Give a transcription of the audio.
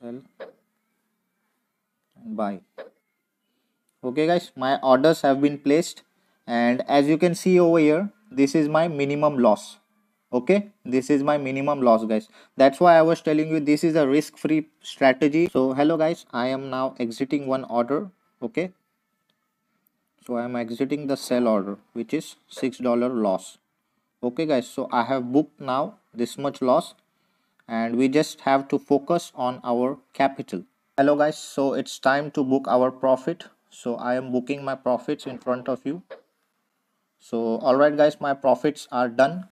sell and buy okay guys my orders have been placed and as you can see over here this is my minimum loss okay this is my minimum loss guys that's why i was telling you this is a risk free strategy so hello guys i am now exiting one order okay so i am exiting the sell order which is six dollar loss okay guys so i have booked now this much loss and we just have to focus on our capital hello guys so it's time to book our profit so i am booking my profits in front of you so all right guys my profits are done